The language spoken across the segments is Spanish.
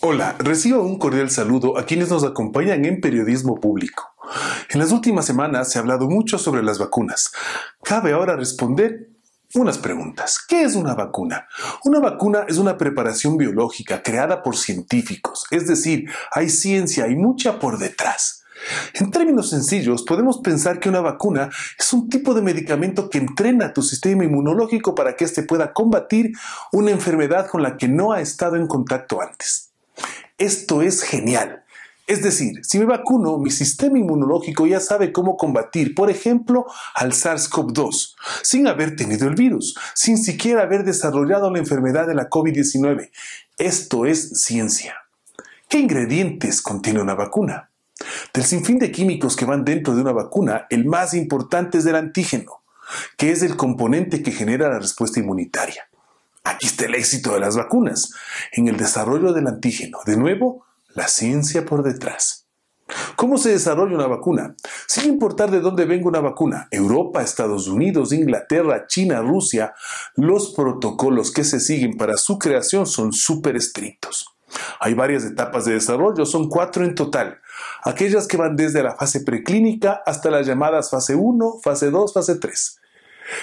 Hola, recibo un cordial saludo a quienes nos acompañan en periodismo público. En las últimas semanas se ha hablado mucho sobre las vacunas. Cabe ahora responder unas preguntas. ¿Qué es una vacuna? Una vacuna es una preparación biológica creada por científicos, es decir, hay ciencia y mucha por detrás. En términos sencillos, podemos pensar que una vacuna es un tipo de medicamento que entrena tu sistema inmunológico para que éste pueda combatir una enfermedad con la que no ha estado en contacto antes. Esto es genial. Es decir, si me vacuno, mi sistema inmunológico ya sabe cómo combatir, por ejemplo, al SARS-CoV-2, sin haber tenido el virus, sin siquiera haber desarrollado la enfermedad de la COVID-19. Esto es ciencia. ¿Qué ingredientes contiene una vacuna? Del sinfín de químicos que van dentro de una vacuna, el más importante es el antígeno, que es el componente que genera la respuesta inmunitaria. Aquí está el éxito de las vacunas, en el desarrollo del antígeno. De nuevo, la ciencia por detrás. ¿Cómo se desarrolla una vacuna? Sin importar de dónde venga una vacuna, Europa, Estados Unidos, Inglaterra, China, Rusia, los protocolos que se siguen para su creación son súper estrictos. Hay varias etapas de desarrollo, son cuatro en total, aquellas que van desde la fase preclínica hasta las llamadas fase 1, fase 2, fase 3.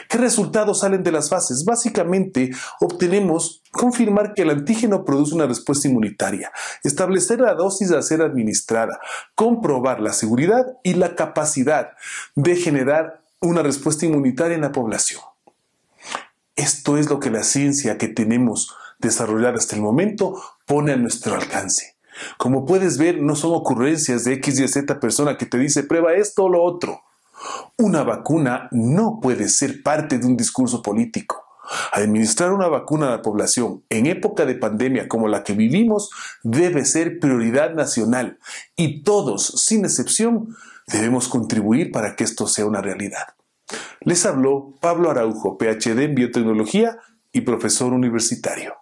¿Qué resultados salen de las fases? Básicamente, obtenemos confirmar que el antígeno produce una respuesta inmunitaria, establecer la dosis a ser administrada, comprobar la seguridad y la capacidad de generar una respuesta inmunitaria en la población. Esto es lo que la ciencia que tenemos desarrollada hasta el momento pone a nuestro alcance. Como puedes ver, no son ocurrencias de X y Z persona que te dice prueba esto o lo otro una vacuna no puede ser parte de un discurso político. Administrar una vacuna a la población en época de pandemia como la que vivimos debe ser prioridad nacional y todos, sin excepción, debemos contribuir para que esto sea una realidad. Les habló Pablo Araujo, PhD en biotecnología y profesor universitario.